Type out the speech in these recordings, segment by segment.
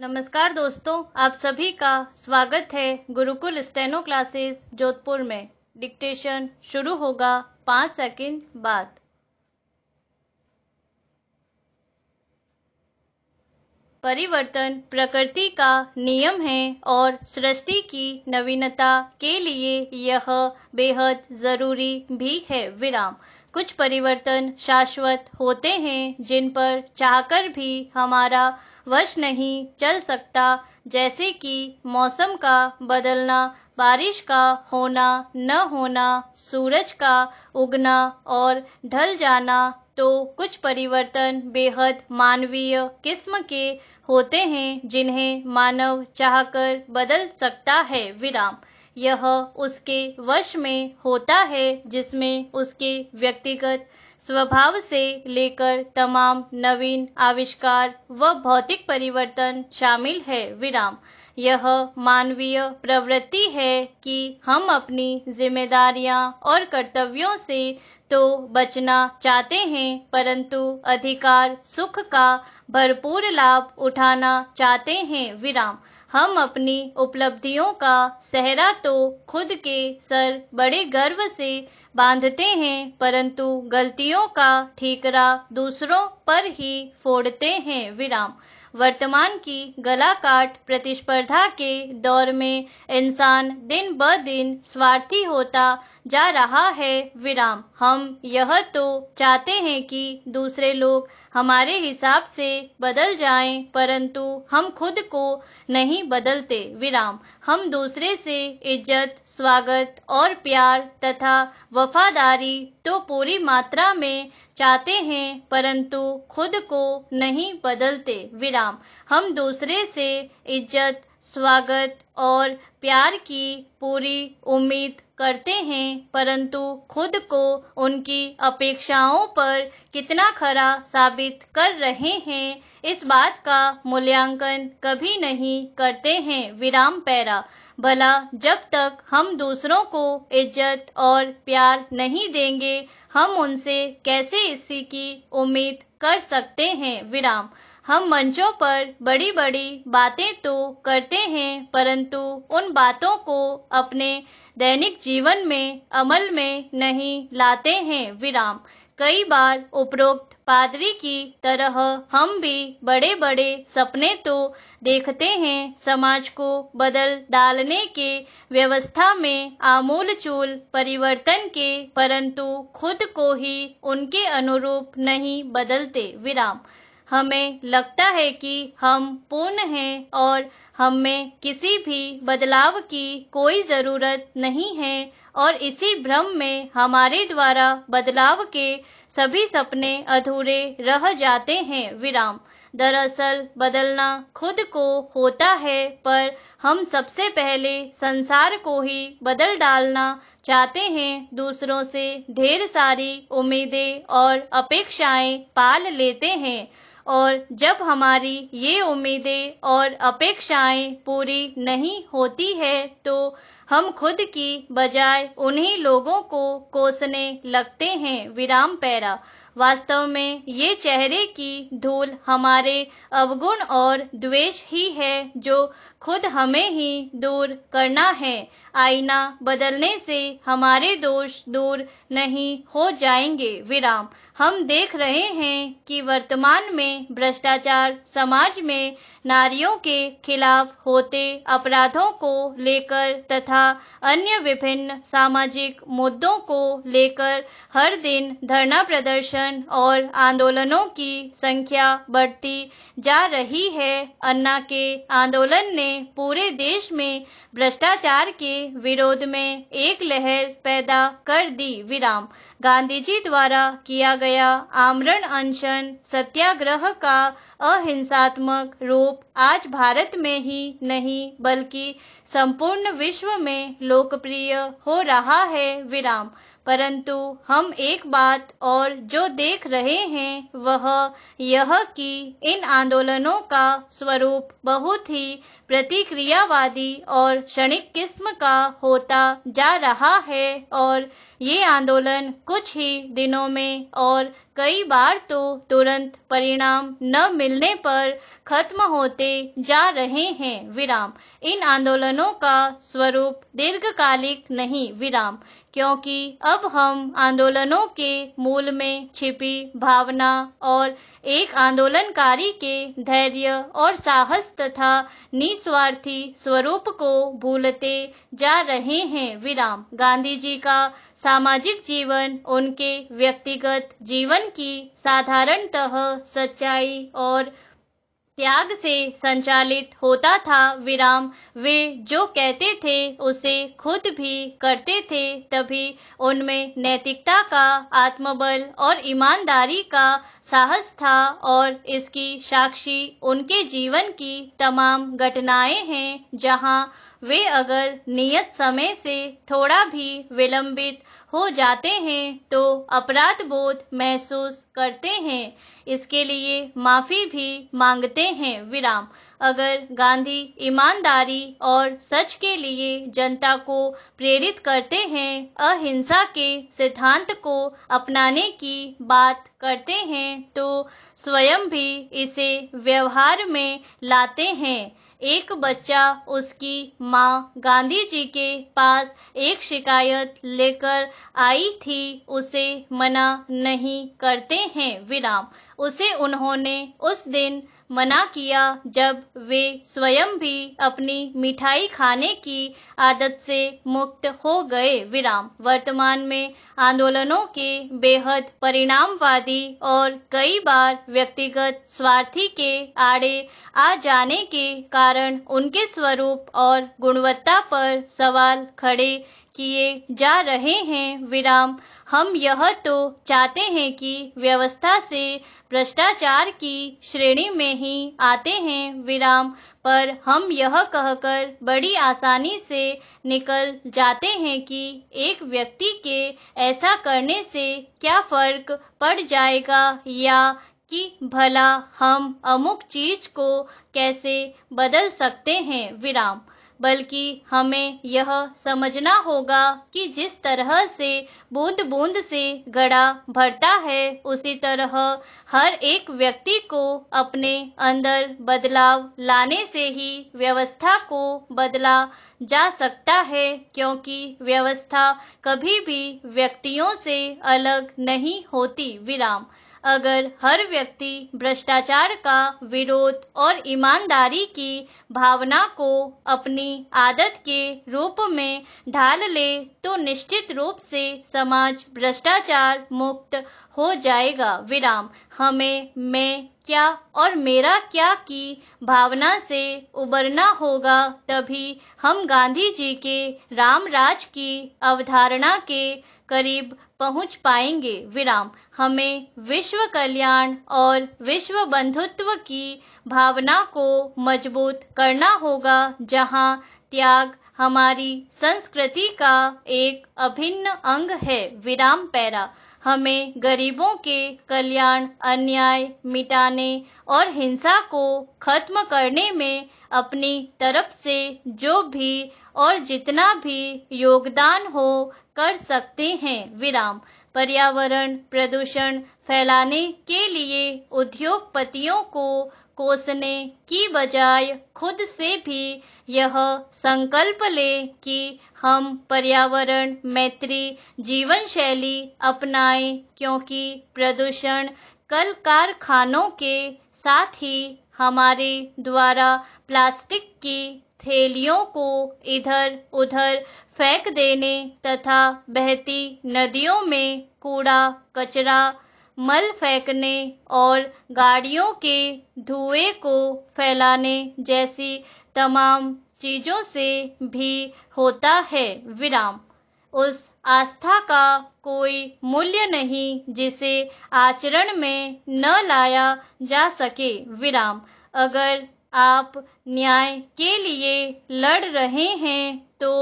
नमस्कार दोस्तों आप सभी का स्वागत है गुरुकुल स्टेनो क्लासेस जोधपुर में डिक्टेशन शुरू होगा पांच सेकंड बाद परिवर्तन प्रकृति का नियम है और सृष्टि की नवीनता के लिए यह बेहद जरूरी भी है विराम कुछ परिवर्तन शाश्वत होते हैं जिन पर चाहकर भी हमारा वश नहीं चल सकता जैसे कि मौसम का बदलना बारिश का होना न होना सूरज का उगना और ढल जाना तो कुछ परिवर्तन बेहद मानवीय किस्म के होते हैं जिन्हें मानव चाहकर बदल सकता है विराम यह उसके वश में होता है जिसमें उसके व्यक्तिगत स्वभाव से लेकर तमाम नवीन आविष्कार व भौतिक परिवर्तन शामिल है विराम यह मानवीय प्रवृत्ति है कि हम अपनी जिम्मेदारियां और कर्तव्यों से तो बचना चाहते हैं परंतु अधिकार सुख का भरपूर लाभ उठाना चाहते हैं विराम हम अपनी उपलब्धियों का सहरा तो खुद के सर बड़े गर्व से बांधते हैं परंतु गलतियों का ठीकरा दूसरों पर ही फोड़ते हैं विराम वर्तमान की गलाकाट प्रतिस्पर्धा के दौर में इंसान दिन ब दिन स्वार्थी होता जा रहा है विराम हम यह तो चाहते हैं कि दूसरे लोग हमारे हिसाब से बदल जाएं परंतु हम खुद को नहीं बदलते विराम हम दूसरे से इज्जत स्वागत और प्यार तथा वफादारी तो पूरी मात्रा में चाहते हैं परंतु खुद को नहीं बदलते विराम हम दूसरे से इज्जत स्वागत और प्यार की पूरी उम्मीद करते हैं परंतु खुद को उनकी अपेक्षाओं पर कितना खरा साबित कर रहे हैं इस बात का मूल्यांकन कभी नहीं करते हैं विराम पैरा भला जब तक हम दूसरों को इज्जत और प्यार नहीं देंगे हम उनसे कैसे इसी की उम्मीद कर सकते हैं विराम हम मंचों पर बड़ी बड़ी बातें तो करते हैं परंतु उन बातों को अपने दैनिक जीवन में अमल में नहीं लाते हैं विराम कई बार उपरोक्त पादरी की तरह हम भी बड़े बड़े सपने तो देखते हैं समाज को बदल डालने के व्यवस्था में आमूल चूल परिवर्तन के परंतु खुद को ही उनके अनुरूप नहीं बदलते विराम हमें लगता है कि हम पूर्ण हैं और हम में किसी भी बदलाव की कोई ज़रूरत नहीं है और इसी भ्रम में हमारे द्वारा बदलाव के सभी सपने अधूरे रह जाते हैं विराम दरअसल बदलना खुद को होता है पर हम सबसे पहले संसार को ही बदल डालना चाहते हैं दूसरों से ढेर सारी उम्मीदें और अपेक्षाएं पाल लेते हैं और जब हमारी ये उम्मीदें और अपेक्षाएं पूरी नहीं होती है तो हम खुद की बजाय उन्हीं लोगों को कोसने लगते हैं विराम पैरा वास्तव में ये चेहरे की धूल हमारे अवगुण और द्वेष ही है जो खुद हमें ही दूर करना है आईना बदलने से हमारे दोष दूर नहीं हो जाएंगे विराम हम देख रहे हैं कि वर्तमान में भ्रष्टाचार समाज में नारियों के खिलाफ होते अपराधों को लेकर तथा अन्य विभिन्न सामाजिक मुद्दों को लेकर हर दिन धरना प्रदर्शन और आंदोलनों की संख्या बढ़ती जा रही है अन्ना के आंदोलन ने पूरे देश में भ्रष्टाचार के विरोध में एक लहर पैदा कर दी विराम गांधी जी द्वारा किया गया आमरण अनशन सत्याग्रह का अहिंसात्मक रूप आज भारत में ही नहीं बल्कि संपूर्ण विश्व में लोकप्रिय हो रहा है विराम परंतु हम एक बात और जो देख रहे हैं वह यह कि इन आंदोलनों का स्वरूप बहुत ही प्रतिक्रियावादी और क्षणिक किस्म का होता जा रहा है और ये आंदोलन कुछ ही दिनों में और कई बार तो तुरंत परिणाम न मिलने पर खत्म होते जा रहे हैं विराम इन आंदोलनों का स्वरूप दीर्घकालिक नहीं विराम क्योंकि अब हम आंदोलनों के मूल में छिपी भावना और एक आंदोलनकारी के धैर्य और साहस तथा निस्वार्थी स्वरूप को भूलते जा रहे हैं विराम गांधी जी का सामाजिक जीवन उनके व्यक्तिगत जीवन की साधारणतः सच्चाई और त्याग से संचालित होता था विराम वे जो कहते थे उसे खुद भी करते थे तभी उनमें नैतिकता का आत्मबल और ईमानदारी का साहस था और इसकी साक्षी उनके जीवन की तमाम घटनाएं हैं जहां वे अगर नियत समय से थोड़ा भी विलंबित हो जाते हैं तो अपराध बोध महसूस करते हैं इसके लिए माफी भी मांगते हैं विराम अगर गांधी ईमानदारी और सच के लिए जनता को प्रेरित करते हैं अहिंसा के सिद्धांत को अपनाने की बात करते हैं तो स्वयं भी इसे व्यवहार में लाते हैं एक बच्चा उसकी माँ गांधी जी के पास एक शिकायत लेकर आई थी उसे मना नहीं करते हैं विराम उसे उन्होंने उस दिन मना किया जब वे स्वयं भी अपनी मिठाई खाने की आदत से मुक्त हो गए विराम वर्तमान में आंदोलनों के बेहद परिणामवादी और कई बार व्यक्तिगत स्वार्थी के आड़े आ जाने के कारण उनके स्वरूप और गुणवत्ता पर सवाल खड़े किए जा रहे हैं विराम हम यह तो चाहते हैं कि व्यवस्था से भ्रष्टाचार की श्रेणी में ही आते हैं विराम पर हम यह कहकर बड़ी आसानी से निकल जाते हैं कि एक व्यक्ति के ऐसा करने से क्या फर्क पड़ जाएगा या कि भला हम अमुक चीज को कैसे बदल सकते हैं विराम बल्कि हमें यह समझना होगा कि जिस तरह से बूंद बूंद से घड़ा भरता है उसी तरह हर एक व्यक्ति को अपने अंदर बदलाव लाने से ही व्यवस्था को बदला जा सकता है क्योंकि व्यवस्था कभी भी व्यक्तियों से अलग नहीं होती विराम अगर हर व्यक्ति भ्रष्टाचार का विरोध और ईमानदारी की भावना को अपनी आदत के रूप में ढाल ले तो निश्चित रूप से समाज भ्रष्टाचार मुक्त हो जाएगा विराम हमें मैं क्या और मेरा क्या की भावना से उबरना होगा तभी हम गांधी जी के राम राज की अवधारणा के करीब पहुंच पाएंगे विराम हमें विश्व कल्याण और विश्व बंधुत्व की भावना को मजबूत करना होगा जहां त्याग हमारी संस्कृति का एक अभिन्न अंग है विराम पैरा हमें गरीबों के कल्याण अन्याय मिटाने और हिंसा को खत्म करने में अपनी तरफ से जो भी और जितना भी योगदान हो कर सकते हैं विराम पर्यावरण प्रदूषण फैलाने के लिए उद्योगपतियों को कोसने की बजाय खुद से भी यह संकल्प ले कि हम पर्यावरण मैत्री जीवन शैली अपनाएं क्योंकि प्रदूषण कल कारखानों के साथ ही हमारे द्वारा प्लास्टिक की थैलियों को इधर उधर फेंक देने तथा बहती नदियों में कूड़ा कचरा मल फेंकने और गाड़ियों के धुएं को फैलाने जैसी तमाम चीज़ों से भी होता है विराम उस आस्था का कोई मूल्य नहीं जिसे आचरण में न लाया जा सके विराम अगर आप न्याय के लिए लड़ रहे हैं तो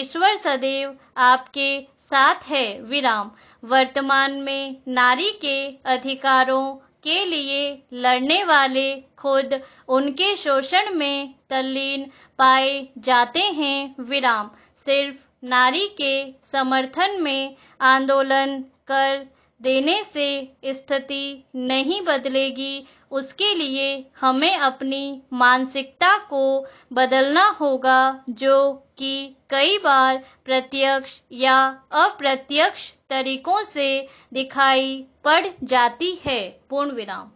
ईश्वर सदैव आपके साथ है विराम वर्तमान में नारी के अधिकारों के लिए लड़ने वाले खुद उनके शोषण में तल्लीन पाए जाते हैं विराम सिर्फ नारी के समर्थन में आंदोलन कर देने से स्थिति नहीं बदलेगी उसके लिए हमें अपनी मानसिकता को बदलना होगा जो कि कई बार प्रत्यक्ष या अप्रत्यक्ष तरीकों से दिखाई पड़ जाती है पूर्ण विराम